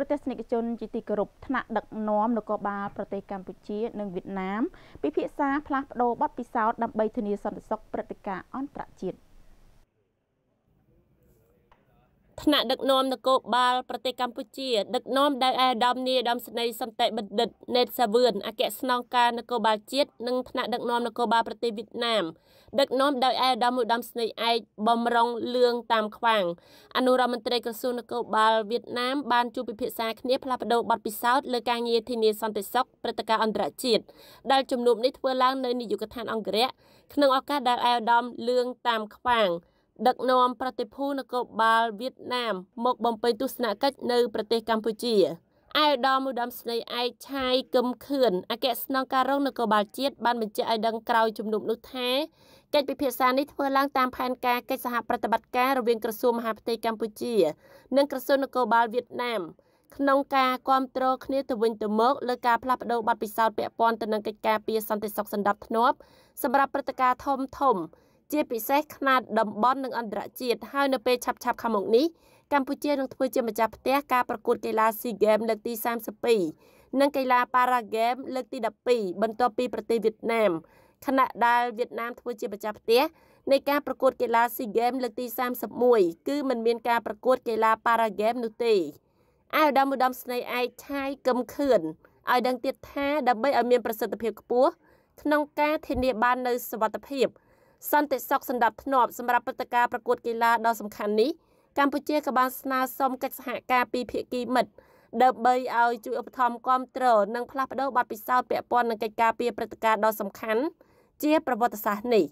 រទស្សនិកជនជាទីគោរពថ្នាក់ដឹកនាំនគរបាលប្រទេសកម្ពុជា និងវៀតណាមពិភាក្សាផ្លាស់ប្តូរបទពិសោធន៍ដើម្បីធានាសន្តិសុខព្រឹត្តិការណ៍អន្តរជាតិថ្នាក់ដឹកនាំនគរបាលប្រទេសកម្ពុជាដឹកនាំដោយឯកឧត្តមនាយឧត្តមស្នីសន្តិបណ្ឌិតណេតសាវឿនអគ្គស្នងការនគរបាលជាតិនិងថ្នាក់ដឹកនាំនគរបាលប្រទេសវៀតណាមដឹកនាំដោយឯកឧត្តមឧត្តមស្នីឯកបំរុងលឿងតាមខ្វាងអនុរដ្ឋមន្ត្រីក្រសួងនគរបាលវៀតណាមបានជួបពិភាក្សាគ្នាផ្លាស់ប្តូរបទពិសោធន៍លើការងារធានាសន្តិសុខព្រឹត្តិការណ៍អន្តរជាតិដែលជំនុំនេះធ្វើឡើងនៅនាយកដ្ឋានអង្គរៈក្នុងឱកាសដែលឯកឧត្តមលឿងតាមខ្វាងដឹកនាំប្រតិភូនគរបាលវៀតណាម មកបំពេញទស្សនកិច្ចនៅប្រទេសកម្ពុជាឯកឧត្តមឧត្តមស្នេហ៍ឯកឆាយកឹមខឿនអគ្គស្នងការរងនគរបាលជាតិបានបញ្ជាក់ឲ្យដឹងក្រោយជំនុំនោះថាកិច្ចពិភាក្សានេះធ្វើឡើងតាមផែនការកិច្ចសហប្រតិបត្តិការរវាងក្រសួងមហាផ្ទៃកម្ពុជា និងក្រសួងនគរបាលវៀតណាមក្នុងការគ្រប់គ្រងគ្នាទៅវិញទៅមកលើការផ្លាស់ប្តូរបទពិសោធន៍ពាក់ព័ន្ធទៅនឹងកិច្ចការពារសន្តិសុខសណ្ដាប់ធ្នាប់សម្រាប់ព្រឹត្តិការណ៍ធំធំៗជាពិសេសຂណាតតំបន់និងអន្តរជាតិហើយនៅពេលឆាប់ឆាប់ខាងមុខនេះកម្ពុជានឹងធ្វើជាម្ចាស់ផ្ទះការប្រកួតកីឡា SEA Games លើកទី32និងកីឡា Para Games លើកទី12បន្ទាប់ពីប្រទេសវៀតណាមខណៈដែលវៀតណាមធ្វើជាម្ចាស់ផ្ទះនៃការប្រកួតកីឡា SEA Games លើកទី31គឺមិនមានការប្រកួតកីឡា Para Games នោះទេឯឧត្តមឧត្តមស្នេហ៍ឯកឆាយកឹមខឿនឲ្យដឹងទៀតថាដើម្បីឲ្យមានប្រសិទ្ធភាពខ្ពស់ក្នុងការធានាបាននូវសុវត្ថិភាពសន្តិសុខសម្ដាប់ធ្នាប់សម្រាប់ព្រឹត្តិការណ៍ប្រកួតកីឡាដ៏សំខាន់នេះកម្ពុជាក៏បានស្នើសុំកិច្ចសហការពីភាគីមិត្តដើម្បីឲ្យជួយឧបត្ថម្ភគ្រប់គ្រងនិងផ្លាស់ប្តូរបទពិសោធន៍ពាក់ព័ន្ធនឹងកិច្ចការពីព្រឹត្តិការណ៍ដ៏សំខាន់ជាប្រវត្តិសាស្ត្រនេះ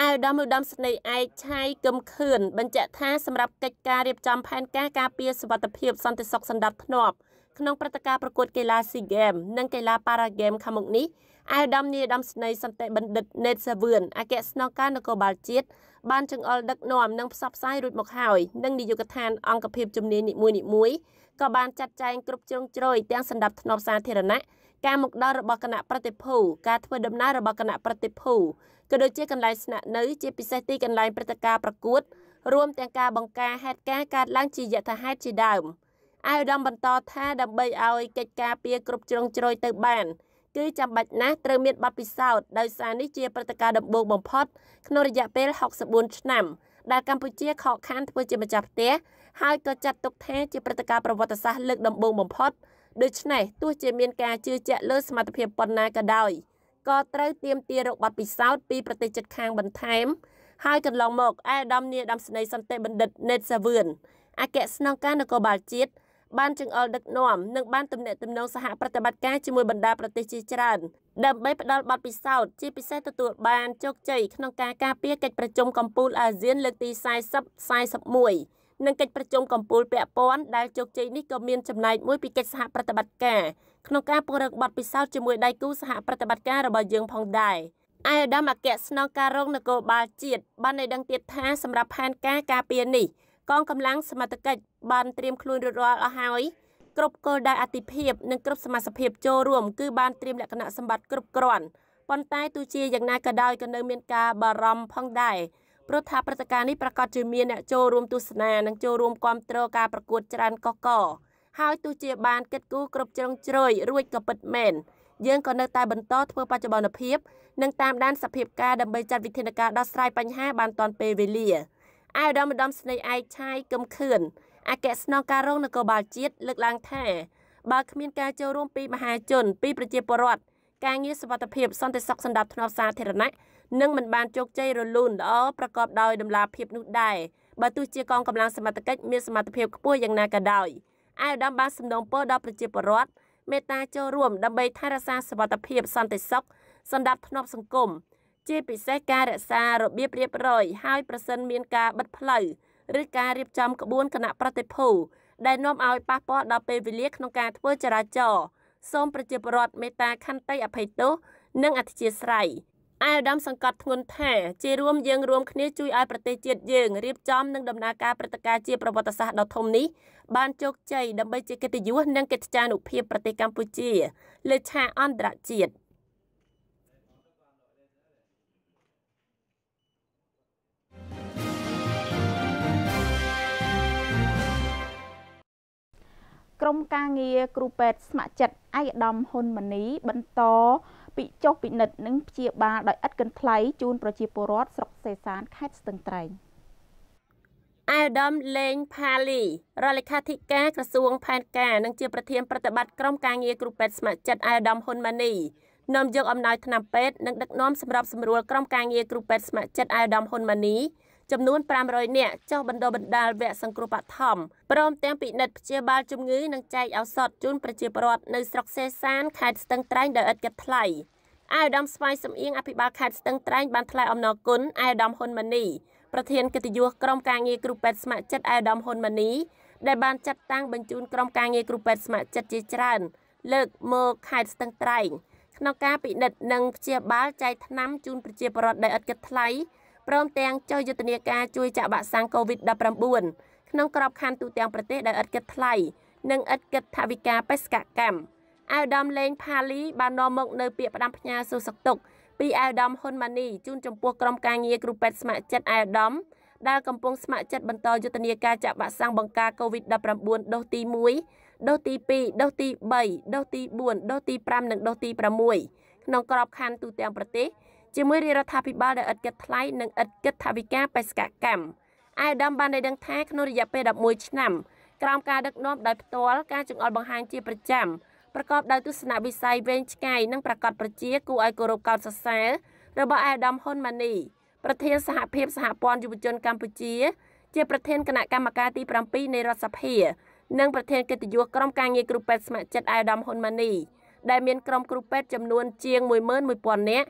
អាយដាមឧត្តមស្នេហ៍ឯកឆៃកឹមខឿនបញ្ជាក់ថាសម្រាប់កិច្ចការរៀបចំផែនការការពារសុវត្ថិភាពសន្តិសុខសម្ដាប់ធ្នាប់ក្នុងព្រឹត្តិការណ៍ប្រកួតកីឡាស៊ីហ្គេមនិង កីឡាប៉ារ៉ាហ្គេមខាងមុខនេះអាយដាមនីដាមស្នៃសន្តិបណ្ឌិតណេតសាវឿនអគ្គស្នងការនគរបាលជាតិបានចង្អុលដឹកនាំនិងផ្សព្វផ្សាយរួចមកហើយ និងនាយកដ្ឋានអង្គភាពជំនាញនីមួយនីមួយក៏បានចាត់ចែងគ្រប់ជ្រុងជ្រោយទាំងសម្ដាប់ធ្នាប់សាធារណៈការមកដល់របស់គណៈប្រតិភូការធ្វើដំណើររបស់គណៈប្រតិភូក៏ដូចជាកន្លែងស្នាក់នៅជាពិសេសទីកន្លែងព្រឹត្តិការណ៍ប្រកួតរួមទាំងការបង្ការហេតុការណ៍កើតឡើងជាយថាហេតុជាដើមអាយដាមបន្តថាដើម្បីឲ្យកិច្ចការពីគ្រប់ជ្រុងជ្រោយទៅបានគឺចាំបាច់ណាស់ត្រូវមានបទពិសោធន៍ដោយសារនេះជាព្រឹត្តិការណ៍ដំបូងបំផុត ក្នុងរយៈពេល64ឆ្នាំដែលកម្ពុជាខកខានធ្វើជាម្ចាស់ផ្ទះហើយក៏ចាត់ទុកថា ជាព្រឹត្តិការណ៍ប្រវត្តិសាស្ត្រលើកដំបូងបំផុតដូច្នេះទោះជាមានការជឿជាក់លើ សមត្ថភាពប៉ុណ្ណាក៏ដោយក៏ត្រូវទៀមទារោគបាត់ពិសោធន៍ពីប្រទេសជិតខាងបន្ថែម ហើយកន្លងមកអេដាមនីដាមស្នីសន្តិបណ្ឌិតណេតសាវឿនអគ្គស្នងការនគរបាលជាតិបានចង្អុលដឹកនាំនិងបានទំនាក់ទំនងសហប្រតិបត្តិការជាមួយបណ្ដាប្រទេសជាច្រើនដើម្បីផ្ដល់បទពិសោធន៍ជាពិសេសទទួលបានជោគជ័យក្នុងការការពារកិច្ចប្រជុំកំពូលអាស៊ានលើកទី40 41និងកិច្ចប្រជុំកំពូលពាក់ព័ន្ធដែលជោគជ័យនេះក៏មានចំណែកមួយពីកិច្ចសហប្រតិបត្តិការក្នុងការពង្រឹងបទពិសោធន៍ជាមួយដៃគូសហប្រតិបត្តិការរបស់យើងផងដែរ។ឯកឧត្តមអគ្គស្នងការរងនគរបាលជាតិបានឲ្យដឹងទៀតថាសម្រាប់ផែនការការពារនេះកងកម្លាំងសមត្ថកិច្ចបានត្រៀមខ្លួនរួចរាល់អស់ហើយគ្រប់គោលដៅអតិភិបនិងគ្រប់សមាសភាពចូលរួម គឺបានត្រៀមលក្ខណៈសម្បត្តិគ្រប់គ្រាន់ប៉ុន្តែទោះជាយ៉ាងណាក៏ដោយក៏នៅមានការបារម្ភផងដែរព្រោះថាព្រឹត្តិការណ៍នេះប្រកាសជាមានអ្នកចូលរួមទស្សនា និងចូលរួមគ្រប់គ្រងការប្រកួតច្រើនកកកហើយទោះជាបានគិតគូរគ្រប់ជ្រុងជ្រោយរួចក៏ពិតមែនយើងក៏នៅតែបន្តធ្វើបច្ចុប្បន្នភាពនិងតាមដានសភាពការដើម្បីចាត់វិធានការដោះស្រាយបញ្ហាបានទាន់ពេលវេលាឯឧត្តមឧត្តមស្នេហ៍ឯកឆាយកឹមខឿនអគ្គស្នងការរងនគរបាលជាតិលើកឡើងថាបើគ្មានការចូលរួមពីមហាជនពីប្រជាពលរដ្ឋការងារសុវត្ថិភាពសន្តិសុខសម្ដាប់ធ្នាប់សាធារណៈនឹងមិនបានជោគជ័យរលូនល្អប្រកបដោយដំណាភាពនោះដែរបើទោះជាកងកម្លាំងសមត្ថកិច្ចមានសមត្ថភាពខ្ពស់យ៉ាងណាក៏ដោយឯឧត្តមបានសំណូមពរដល់ប្រជាពលរដ្ឋមេត្តាចូលរួមដើម្បីថែរក្សាសុវត្ថិភាពសន្តិសុខសម្ដាប់ធ្នាប់សង្គមជាពិសេសការរក្សារបៀបរៀបរយហើយប្រសិនមានការបិទផ្លូវឬការរៀបចំក្បួនគណៈប្រតិភូដែលនាំឲ្យប៉ះពាល់ដល់ពេលវេលាក្នុងការធ្វើចរាចរណ៍សូមប្រជាពលរដ្ឋមេត្តាខន្តីអភ័យទោសនិងអធិជាស្រ័យឯឧត្តមសង្កត់ធ្ងន់ថាជារួមយើងរួមគ្នាជួយឲ្យប្រទេសជាតិយើងរៀបចំនិងដំណើរការព្រឹត្តិការណ៍ជាប្រវត្តិសាស្ត្រដ៏ធំនេះបានជោគជ័យដើម្បីជាកិត្តិយសនិងកិត្តិយសនុភាពប្រទេសកម្ពុជាលើឆាកអន្តរជាតិក្រុមការងារគ្រូពេទ្យស្ម័គ្រចិត្តឯកឧត្តមហ៊ុនម៉ាណីបន្តពិចុះពិនិត្យនិងព្យាបាលដោយឥតគិតថ្លៃជូន ប្រជាពលរដ្ឋស្រុកសេសានខេត្តស្ទឹងត្រែង។អៃដាមលេងផាលីរដ្ឋលេខាធិការក្រសួង ផែនការនិងជាប្រធានប្រតិបត្តិក្រុមការងារគ្រូពេទ្យស្ម័គ្រចិត្តអៃដាមហ៊ុនម៉ាណីនាំយកអំណោយថ្នាំពេទ្យនិងដឹកនាំសម្រាប់សម្រួលក្រុមការងារគ្រូពេទ្យស្ម័គ្រចិត្តអៃដាមហ៊ុនម៉ាណីចំនួន500នាក់ចុះបណ្ដុះបណ្ដាលវគ្គសង្គ្រោះបឋមព្រមទាំងពិនិត្យព្យាបាលជំងឺនិងចែកឱសថជូនប្រជាពលរដ្ឋនៅស្រុកសេសានខេត្តស្ទឹងត្រែងដោយឥតគិតថ្លៃអាយដាមស្វាយសំអៀងអភិបាលខេត្តស្ទឹងត្រែងបានថ្លែងអំណរគុណអាយដាមហ៊ុនម៉ាណីប្រធានកិត្តិយសក្រុមការងារគ្រូពេទ្យស្ម័គ្រចិត្តអាយដាមហ៊ុនម៉ាណីដែលបានចាត់តាំងបញ្ជូនក្រុមការងារគ្រូពេទ្យស្ម័គ្រចិត្តជាច្រើនលើកមកខេត្តស្ទឹងត្រែងក្នុងការពិនិត្យនិងព្យាបាលចែកថ្នាំជូនប្រជាពលរដ្ឋដែលឥតគិតថ្លៃព្រមទាំងចុះយុទ្ធនាការជួយចាក់វ៉ាក់សាំង COVID-19 ក្នុងក្របខ័ណ្ឌទូទាំងប្រទេសដោយឥតគិតថ្លៃនិងឥតគិតថវិកាបេសកកម្មអៅដាមលេងផាលីបាននាំមកនៅពាក្យផ្ដាំផ្ញើសុសកទុកពីអៅដាមហ៊ុនម៉ាណីជូនចំពោះក្រុមការងារគ្រូពេទ្យស្ម័គ្រចិត្តអៅដាមដែលកំពុងស្ម័គ្រចិត្តបន្តយុទ្ធនាការចាក់វ៉ាក់សាំងបង្ការ COVID-19 ដូសទី1ដូសទី2ដូសទី3ដូសទី4ដូសទី5និងដូសទី6ក្នុងក្របខ័ណ្ឌទូទាំងប្រទេសជាមួយរាជរដ្ឋាភិបាលដែលឥតគិតថ្លៃនិងឥតគិតថវិកាបេសកកម្មអាយដាមបានបានដឹងថាក្នុងរយៈពេល11ឆ្នាំក្រោមការដឹកនាំដោយផ្ទាល់ការចង្អុលបង្ហាញជាប្រចាំប្រកបដោយទស្សនវិស័យវែងឆ្ងាយនិងប្រកបប្រជាគួរឲ្យគោរពកោតសរសើររបស់អាយដាមហ៊ុនម៉ាណីប្រធានសហភាពសហព័ន្ធយុវជនកម្ពុជា ជាប្រធានគណៈកម្មការទី7នៃរដ្ឋសភា និងប្រធានកិត្តិយសក្រុមការងារគ្រូពេទ្យស្ម័គ្រចិត្តអាយដាមហ៊ុនម៉ាណីដែលមានក្រុមគ្រូពេទ្យចំនួនជាង11000នាក់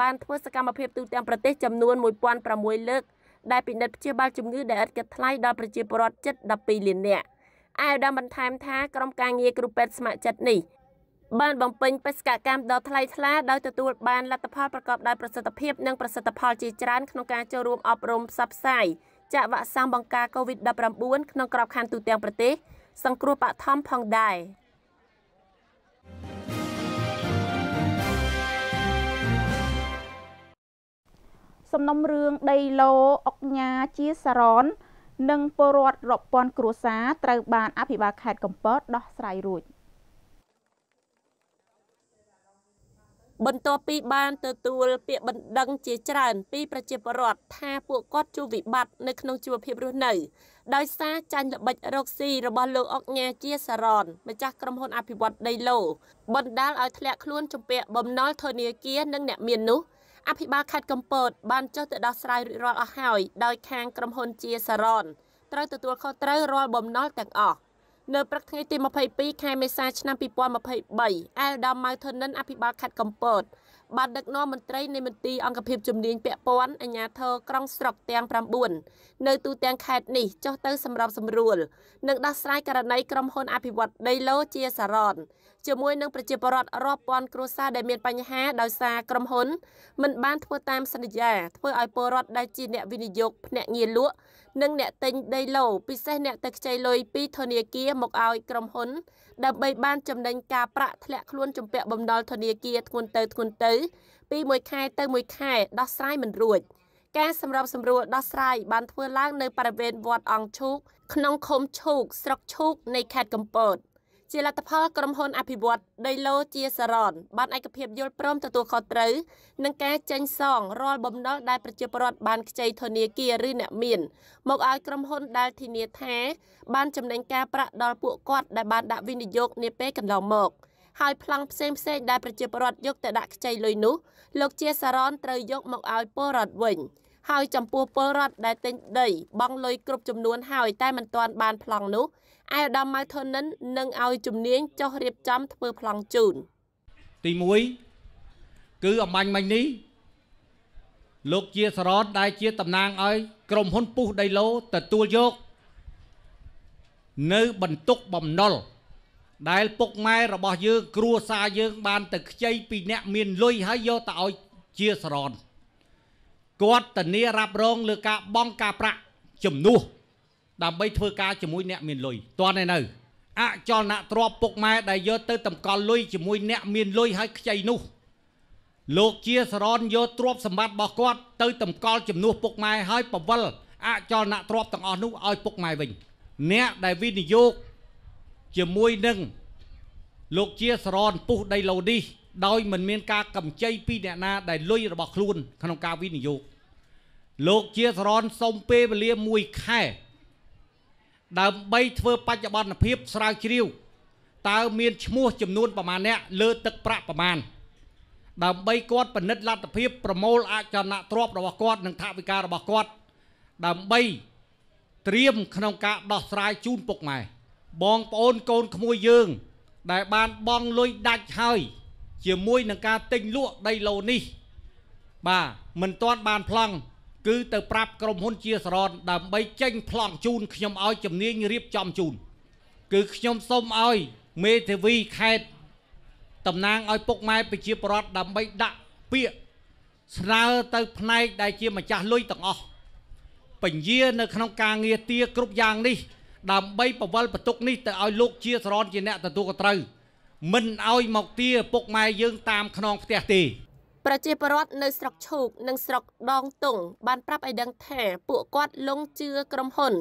បានធ្វើសកម្មភាពទូទាំងប្រទេសចំនួន1006លើកដែលពិនិត្យព្យាបាលជំងឺដែលឥតគិតថ្លៃដល់ប្រជាពលរដ្ឋជិត12លាននាក់ឯឧត្តមបន្ថែមថាក្រុមការងារគ្រូពេទ្យស្ម័គ្រចិត្តនេះបានបំពេញបេសកកម្មដ៏ថ្លៃថ្លាដោយទទួលបានលទ្ធផលប្រកបដោយប្រសិទ្ធភាពនិងប្រសិទ្ធផលជាច្រើនក្នុងការចូលរួមអប់រំផ្សព្វផ្សាយចាក់វ៉ាក់សាំងបង្ការ COVID-19 ក្នុងក្របខ័ណ្ឌទូទាំងប្រទេសសង្គ្រោះបឋមផងដែរ។សំណុំរឿងដីឡូអុកញ៉ាជាសារ៉ននិងពលរដ្ឋរាប់ពាន់គ្រួសារត្រូវបានអភិបាលខេត្តកំពត ដោះស្រាយរួច។បន្ទាប់ពីបានទទួលពាក្យបណ្ដឹងជាច្រើន ពីប្រជាពលរដ្ឋថាពួកគាត់ជួបវិបត្តិនៅក្នុងជីវភាពរស់នៅដោយសារចាញ់ល្បិច រកស៊ីរបស់លោកអុកញ៉ាជាសារ៉នម្ចាស់ក្រុមហ៊ុនអភិវឌ្ឍដីឡូបណ្ដាលឲ្យធ្លាក់ខ្លួនជំពាក់បំណុលធនាគារនិងអ្នកមាននោះអភិបាលខេត្តកំពតបានចុះទៅដោះស្រាយរួចរាល់អស់ហើយដោយខាងក្រុមហ៊ុនជាសារ៉នត្រូវទទួលខុសត្រូវរាល់បំណុលទាំងអស់នៅព្រឹកថ្ងៃទី22ខែមេសាឆ្នាំ2023អែលដាមម៉ៅធននិនអភិបាលខេត្តកំពតបានដឹកនាំមន្ត្រីនៃមន្ទីរអង្គភាពជំនាញពាក់ព័ន្ធអាជ្ញាធរក្រុងស្រុកទាំង9នៅទូទាំងខេត្តនេះចុះទៅសម្របសម្រួល និងដោះស្រាយករណីក្រុមហ៊ុន អភិវឌ្ឍដីឡូជាសរនជាមួយនឹងប្រជាពលរដ្ឋរាប់ពាន់គ្រួសារដែលមានបញ្ហា ដោយសារក្រុមហ៊ុន មិនបានធ្វើតាមសន្យាធ្វើឲ្យពលរដ្ឋដែលជាអ្នកវិនិយោគភ្នាក់ងារលក់និងអ្នកទិញដីឡូពិសេសអ្នកទៅខ្ចីលុយពីធនាគារមកឲ្យក្រុមហ៊ុនដើម្បីបានចំណេញការប្រាក់ធ្លាក់ខ្លួនជំពាក់បំណុលធនាគារធ្ងន់ទៅធ្ងន់ទៅ ពីមួយខែទៅមួយខែដោះស្រាយមិនរួចការសម្របសម្រួលដោះស្រាយបានធ្វើឡើងនៅបរិវេណវត្តអង្គឈូកក្នុងឃុំឈូក ស្រុកឈូក នៃខេត្តកំពតជាលទ្ធផលក្រុមហ៊ុនអភិវឌ្ឍដីឡូជាសរនបានឯកភាពយល់ព្រមទទួលខុសត្រូវនឹងការចេញសងរាល់បំណុលដែលប្រជាពលរដ្ឋបានខ្ចីធនាគារឬអ្នកមាន មកឲ្យក្រុមហ៊ុន ដែលធានាថាបានចំណេញការប្រាក់ដល់ពួកគាត់ដែលបានដាក់វិនិយោគនាពេលកន្លងមក។ហើយប្លង់ផ្សេងផ្សេងដែលប្រជាពលរដ្ឋយកទៅដាក់ខ្ចីលុយនោះលោកជាសារ៉នត្រូវយកមកឲ្យពលរដ្ឋវិញ ហើយចំពោះពលរដ្ឋដែលទិញដី បង់លុយគ្រប់ចំនួនហើយតែមិនទាន់បានប្លង់នោះអាយដាមម៉ៅធននិននឹងឲ្យជំនាញចុះរៀបចំធ្វើប្លង់ជូនទី1គឺអំបញ្ញមិញនេះលោកជាសរតដែលជាតំណាងឲ្យ ក្រុមហ៊ុនពុះដីឡូទទួលយកនៅបន្ទុកបំណុលដែលពុកម៉ែរបស់ យើងគ្រួសារយើង បានទៅខ្ចីពីអ្នកមានលុយហើយយកទៅឲ្យជាសរនគាត់ធានារ៉ាប់រង លើការបង់ការប្រាក់ជំនួសដើម្បីធ្វើការជាមួយអ្នកមានលុយតន់ឯនៅអចលនទ្រព្យពុកម៉ែដែលយកទៅតម្កល់លុយជាមួយអ្នកមានលុយហើយខ្ចីនោះលោកជាសរនយកទ្រព្យសម្បត្តិរបស់គាត់ទៅតម្កល់ជំនួសពុកម៉ែហើយបវលអចលនទ្រព្យទាំងអស់នោះឲ្យពុកម៉ែវិញ អ្នក ដែលវិនិយោគជាមួយនឹងលោកជាសរនពុះដីឡូនេះដោយមិនមាន ការកម្ចីពីអ្នកណា ដែលលុយរបស់ខ្លួន ក្នុងការវិនិយោគលោកជាសរនសុំពេលវេលា1ខែដើម្បីធ្វើបច្ចុប្បន្នភាពស្រាវជ្រាវតើមានឈ្មោះចំនួនប្រមាណអ្នកលើទឹកប្រាក់ប្រមាណដើម្បីគាត់ពិនិត្យលទ្ធភាពប្រមូលអចលនទ្រព្យរបស់គាត់និងថវិការបស់គាត់ដើម្បីត្រៀមក្នុងការដោះស្រាយជូនពុកម៉ែបងប្អូនកូនក្មួយយើង ដែលបានបងលុយដាច់ហើយ ជាមួយនឹងការទិញលក់ដីឡូនេះបាទមិនទាន់បានប្លង់គឺទៅប្រាប់ក្រុមហ៊ុនជាសរន ដើម្បីចេញប្លង់ជូនខ្ញុំឲ្យជំនាញរៀបចំជូនគឺខ្ញុំសូមឲ្យមេធាវីខេត្តតំណាងឲ្យពុកម៉ែប្រជាពលរដ្ឋដើម្បីដាក់ពាក្យស្នើទៅផ្នែកដែលជាម្ចាស់លុយទាំងអស់ពញានៅក្នុងការងារទាគ្រប់យ៉ាងនេះដើម្បីបវលបន្ទុកនេះទៅឲ្យលោកជាសរនជាអ្នកទទួលកត្រូវមិនឲ្យមកទាពុកម៉ែយើងតាមខ្នងផ្ទះទេប្រជាពលរដ្ឋនៅស្រុកឈូកនិងស្រុកដងតុងបានប្រាប់ឲ្យដឹងថា ពួកគាត់លងជឿក្រុមហ៊ុន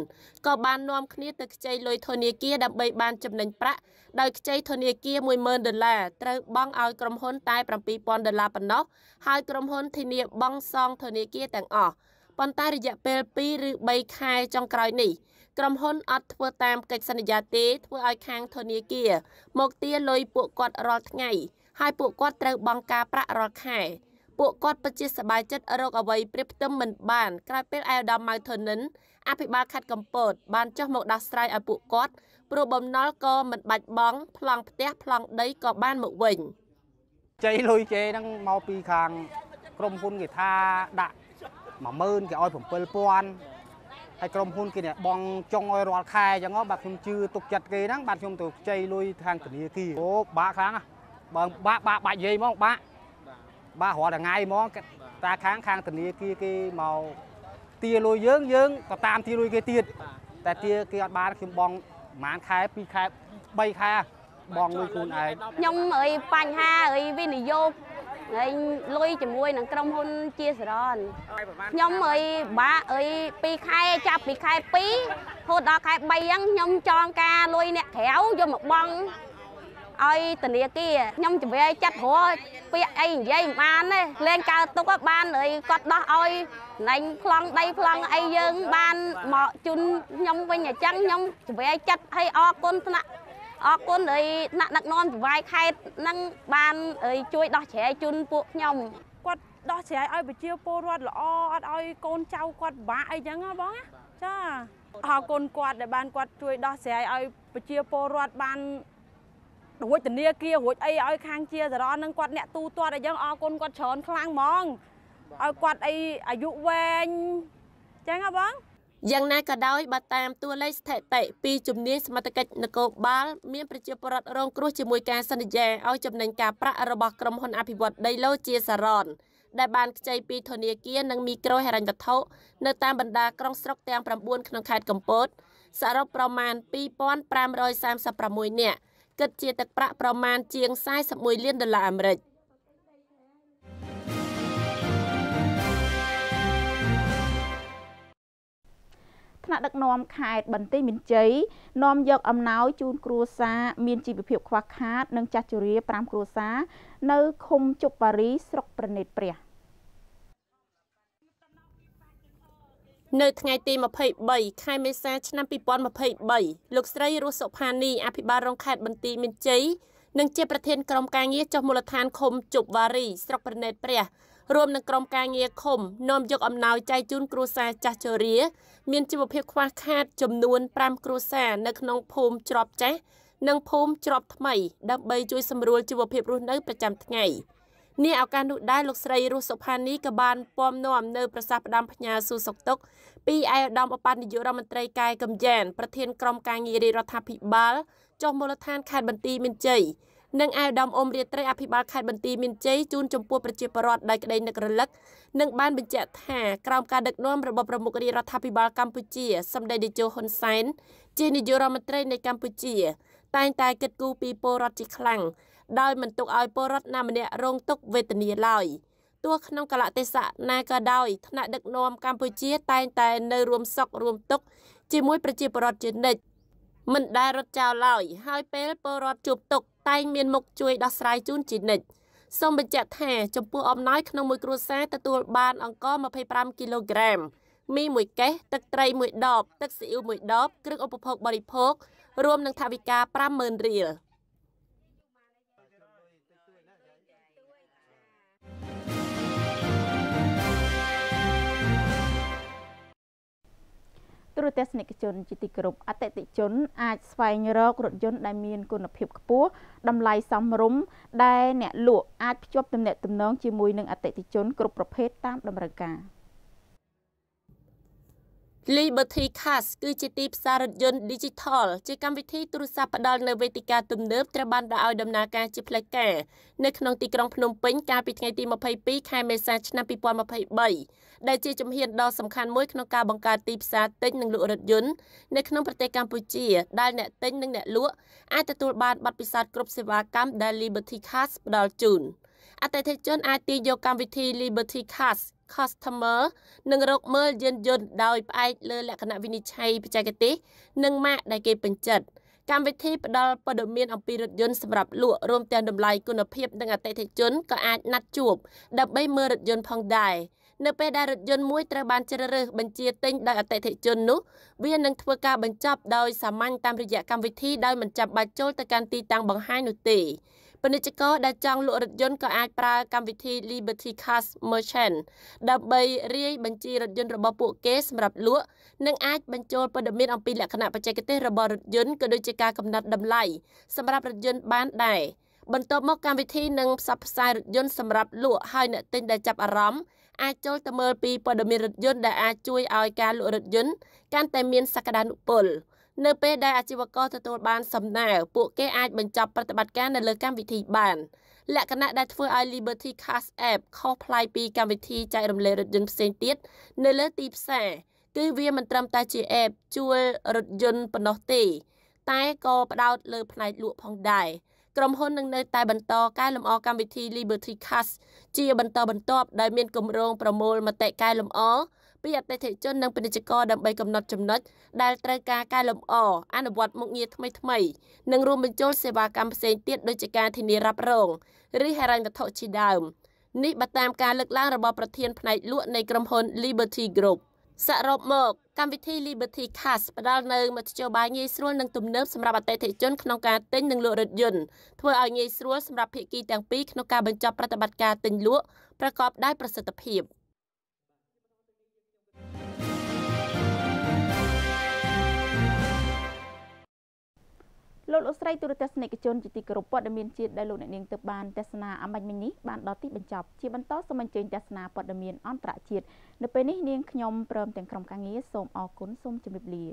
ក៏បាននាំគ្នាទៅខ្ចីលុយធនាគារដើម្បីបានចំណេញប្រាក់ដោយខ្ចីធនាគារ10000ដុល្លារត្រូវបង់ឲ្យក្រុមហ៊ុនតែ7000ដុល្លារប៉ុណ្ណោះហើយក្រុមហ៊ុនធានាបង់សងធនាគារទាំងអស់ប៉ុន្តែរយៈពេល2ឬ3ខែចុងក្រោយនេះ ក្រុមហ៊ុនអត់ធ្វើតាមកិច្ចសន្យាទេធ្វើឲ្យខាងធនាគារមកទារលុយពួកគាត់រាល់ថ្ងៃ។ហើយពួកគាត់ត្រូវបង់ការប្រាក់រាល់ខែ ពួកគាត់ពិតជាសบายចិត្តរកអ្វីព្រៀបផ្ទឹមមិនបានក្រោយពេលឯកឧត្តមម៉ៅធនិនអភិបាលខេត្តកំពតបានចុះមកដោះស្រាយឲ្យពួកគាត់ព្រោះបំណុលក៏មិនបាច់បង់ប្លង់ផ្ទះប្លង់ដីក៏បានមកវិញចៃលុយគេហ្នឹងមកពីខាង ក្រុមហ៊ុនគេថាដាក់10000គេឲ្យ7000ហើយក្រុមហ៊ុនគេនេះបងចង់ឲ្យរាល់ខែអញ្ចឹងបាទខ្ញុំជឿទុកចិត្តគេហ្នឹងបាទខ្ញុំទៅចៃលុយខាងធនាគារអូបាក់ខ្លាំងណាបើបាក់បាក់បាក់យាយហ្មងបាក់បាក់រាល់ថ្ងៃហ្មងតាខាងខាងធនាគារគេមកទាលុយយើងយើងក៏តាមទាលុយគេទៀតតែទាគេអត់បានខ្ញុំបងប្រហែលខែ2ខែ3ខែបងលុយខ្លួនឯងខ្ញុំអីបញ្ហាអីវិនិយោគអីលុយជាមួយនឹងក្រុមហ៊ុនជាសរនខ្ញុំអីបាក់អី2ខែចាប់ពីខែ2រហូតដល់ខែ3អញ្ចឹងខ្ញុំចងការលុយអ្នកក្រៅយកមកបង់ឲ្យធនាគារខ្ញុំជម្រាយចិត្តព្រោះពាក្យអីនិយាយមិនបានទេលេងកើតទុកបានហើយគាត់ដោះឲ្យណែងប្លង់ដីប្លង់អីយើងបានមកជូនខ្ញុំវិញអញ្ចឹងខ្ញុំជម្រាយចិត្តឲ្យអរគុណថ្នាក់អរគុណហើយថ្នាក់ដឹកនាំចង្វាយខេត្តនឹងបានជួយដោះស្រាយជូនពួកខ្ញុំគាត់ដោះស្រាយឲ្យប្រជាពលរដ្ឋល្អអត់ឲ្យកូនចៅគាត់ពិបាកអីចឹងបងចាអរគុណគាត់ដែលបានគាត់ជួយដោះស្រាយឲ្យប្រជាពលរដ្ឋបានរួចធនាគាររួចអីឲ្យខាងជាសរននឹងគាត់អ្នកទូទាត់អីចឹងអរគុណគាត់ច្រើនខ្លាំងហ្មងឲ្យគាត់អីអាយុវែងចឹងហ៎បងយ៉ាងណាក៏ដោយបើតាមតួលេខស្ថិតិពីជំនាញសមត្ថកិច្ចនគរបាលមានប្រជាពលរដ្ឋរងគ្រោះជាមួយការសន្យាឲ្យចំណេញការប្រាក់របស់ក្រុមហ៊ុនអភិវឌ្ឍដីឡូជាសរន ដែលបានខ្ចីពីធនាគារនិងមីក្រូហិរញ្ញវត្ថុនៅតាមបណ្ដាក្រុងស្រុកទាំង9ក្នុងខេត្តកំពតសរុបប្រមាណ2536នាក់គិតជាទឹកប្រាក់ប្រមាណជាង41លានដុល្លារអាមេរិកថ្នាក់ដឹកនាំខេត្តបន្ទាយមានជ័យនាំយកអំណោយជូនគ្រួសារមានជីវភាពខ្វះខាត និងចាស់ជរា5គ្រួសារនៅឃុំជប់ប៉ារីស្រុកប្រណិតព្រះ។នៅថ្ងៃទី23ខែមេសាឆ្នាំ2023លោកស្រីរស់សុផានីអភិបាលរងខេត្តបន្ទាយមានជ័យនិងជាប្រធានក្រុមការងារចុះមូលដ្ឋានឃុំជប់វ៉ារីស្រុកប្រណេតព្រះរួមនឹងក្រុមការងារឃុំនាំយកអំណោយចែកជូនគ្រួសារចាស់ជរា មានជីវភាពខ្វះខាតចំនួន5គ្រួសារ នៅក្នុងភូមិច្របចាស់និងភូមិច្របថ្មី ដើម្បីជួយសម្រួលជីវភាពរស់នៅប្រចាំថ្ងៃ។នេះឱកាសនោះដែរលោកស្រីរស់សុផានីក៏បានពំនាំនៅប្រសាសន៍ផ្ដាំផ្ញើស៊ូសុកតុក ពីឯឧត្តមអបនាយករដ្ឋមន្ត្រីកែកំយ៉ានប្រធានក្រុមការងាររាជរដ្ឋាភិបាលចុះមូលដ្ឋានខេត្តបន្ទាយមានជ័យនិងឯឧត្តមអមរាត្រីអភិបាលខេត្តបន្ទាយមានជ័យជូនចំពោះប្រជាពលរដ្ឋដោយក្តីនឹករលឹកនិងបានបញ្ជាក់ថាក្រោមការដឹកនាំរបស់ប្រមុខរាជរដ្ឋាភិបាលកម្ពុជា សម្តេចតេជោហ៊ុនសែនជានាយករដ្ឋមន្ត្រីនៃកម្ពុជា តែងតែគិតគូរពីពលរដ្ឋជាខ្លាំងដោយមិនទុកឲ្យពលរដ្ឋណាម្នាក់រងទុក្ខវេទនាឡើយទោះក្នុងកលៈទេសៈណាក៏ដោយថ្នាក់ដឹកនាំកម្ពុជាតែងតែនៅរួមសុខរួមទុក្ខជាមួយប្រជាពលរដ្ឋជានិច្ចមិនដែលរត់ចោលឡើយហើយពេលពលរដ្ឋជួបទុក្ខតែងមានមុខជួយដោះស្រាយជូនជានិច្ចសូមបញ្ជាក់ថាចំពោះអំណោយក្នុងមួយគ្រួសារទទួលបានអង្ករ25គីឡូក្រាមមី1កេសទឹកត្រី1ដបទឹកស៊ីអ៊ីវ1ដបគ្រឿងឧបភោគបរិភោគរួមនឹងថវិកា50000រៀល។ទូរទស្សនិកជនជាទីគោរពអតិថិជនអាចស្វែងរករថយន្តដែលមានគុណភាពខ្ពស់តម្លៃសមរម្យដែលអ្នកលក់អាចភ្ជាប់ទំនាក់ទំនងជាមួយនឹងអតិថិជនគ្រប់ប្រភេទតាមតម្រូវការ។ Liberty Cast គឺជាទីផ្សាររថយន្ត Digital ជាកម្មវិធីទូរស័ព្ទផ្ដល់នូវវេទិកាទំនើបត្រូវបានដាក់ឲ្យដំណើរការជាផ្លូវការនៅក្នុងទីក្រុងភ្នំពេញកាលពីថ្ងៃទី22ខែមេសាឆ្នាំ2023ដែលជាជំហានដ៏សំខាន់មួយក្នុងការបង្កើតទីផ្សារទិញនិងលក់រថយន្តនៅក្នុងប្រទេសកម្ពុជាដែលអ្នកទិញនិងអ្នកលក់អាចទទួលបានបទពិសោធន៍គ្រប់សេវាកម្មដែល Liberty Cast ផ្ដល់ជូនអតិថិជនអាចទាញយកកម្មវិធី Liberty Cast customer និងរកមើលយានយន្តដោយផ្អែកលើលក្ខណៈវិនិច្ឆ័យបច្ចេកទេសនិងម៉ាកដែលគេពេញចិត្តកម្មវិធីផ្ដល់ព័ត៌មានអំពីរថយន្តសម្រាប់ លក់រួមទាំងតម្លៃគុណភាពនិងអតិថិជនក៏អាចណាត់ជួបដើម្បីមើលរថយន្តផងដែរនៅពេលដែលរថយន្តមួយត្រូវបានជ្រើសរើសបញ្ជាទិញដោយអតិថិជននោះវានឹងធ្វើការបញ្ចប់ដោយសាមញ្ញតាមរយៈកម្មវិធីដោយមិនចាំបាច់ចូលទៅកាន់ទីតាំងបង្ហាញនោះទេពាណិជ្ជករដែលចង់លក់រថយន្តក៏អាចប្រើកម្មវិធី Liberty Cars Merchant ដើម្បីរាយបញ្ជីរថយន្តរបស់ពួកគេសម្រាប់លក់និងអាចបញ្ចូលព័ត៌មានអំពីលក្ខណៈបច្ចេកទេសរបស់រថយន្តក៏ដូចជាការកំណត់តម្លៃសម្រាប់រថយន្តបានដែរបន្ទាប់មកកម្មវិធីនឹងផ្សព្វផ្សាយរថយន្តសម្រាប់លក់ឲ្យអ្នកទិញដែលចាប់អារម្មណ៍អាចចូលទៅមើលពីព័ត៌មានរថយន្តដែលអាចជួយឲ្យការលក់រថយន្តកាន់តែមានសក្តានុពល។នៅពេលដែលអាជីវករទទួលបានសំណើពួកគេអាចបញ្ចប់ប្រតិបត្តិការនៅលើកម្មវិធីបាន លក្ខណៈដែលធ្វើឲ្យ Liberty Cash App ខុសប្លែកពីកម្មវិធីចែករំលែករថយន្តផ្សេងទៀតនៅលើទីផ្សារគឺវាមិនត្រឹមតែជា app ជួលរថយន្តប៉ុណ្ណោះទេតែក៏ផ្ដោតលើផ្នែកលក់ផងដែរក្រុមហ៊ុននឹងនៅតែបន្តកែលម្អកម្មវិធី Liberty Cash ជាបន្តបន្ទាប់ដោយមានគម្រោងប្រមូលមតិកែលម្អពីអតិថិជននិងពាណិជ្ជករដើម្បីកំណត់ចំណុចដែលត្រូវការកែលម្អអនុវត្តមុខងារថ្មីៗនិងរួមបញ្ចូលសេវាកម្មផ្សេងទៀតដូចជាការធានារ៉ាប់រងឬហិរញ្ញវត្ថុជាដើម នេះបើតាមការលើកឡើងរបស់ប្រធានផ្នែកលក់នៃក្រុមហ៊ុន Liberty Group សរុបមកកម្មវិធី Liberty Cash ផ្ដល់នូវមធ្យោបាយងាយស្រួលនិងទំនើបសម្រាប់អតិថិជនក្នុងការទិញនិងលក់រថយន្តធ្វើឲ្យងាយស្រួលសម្រាប់ភាគីទាំងពីរក្នុងការបញ្ចប់ប្រតិបត្តិការទិញលក់ប្រកបដោយប្រសិទ្ធភាព។លោកលោកស្រីទូរទស្សនិកជនជាទីគោរពព័ត៌មានជាតិដែលលោកអ្នកនាងទៅបានទស្សនាអមាញ់មិញនេះបានដល់ទីបញ្ចប់ជាបន្តសូមអញ្ជើញទស្សនាព័ត៌មានអន្តរជាតិនៅពេលនេះនាងខ្ញុំព្រមទាំងក្រុមការងារសូមអរគុណសូមជម្រាបលា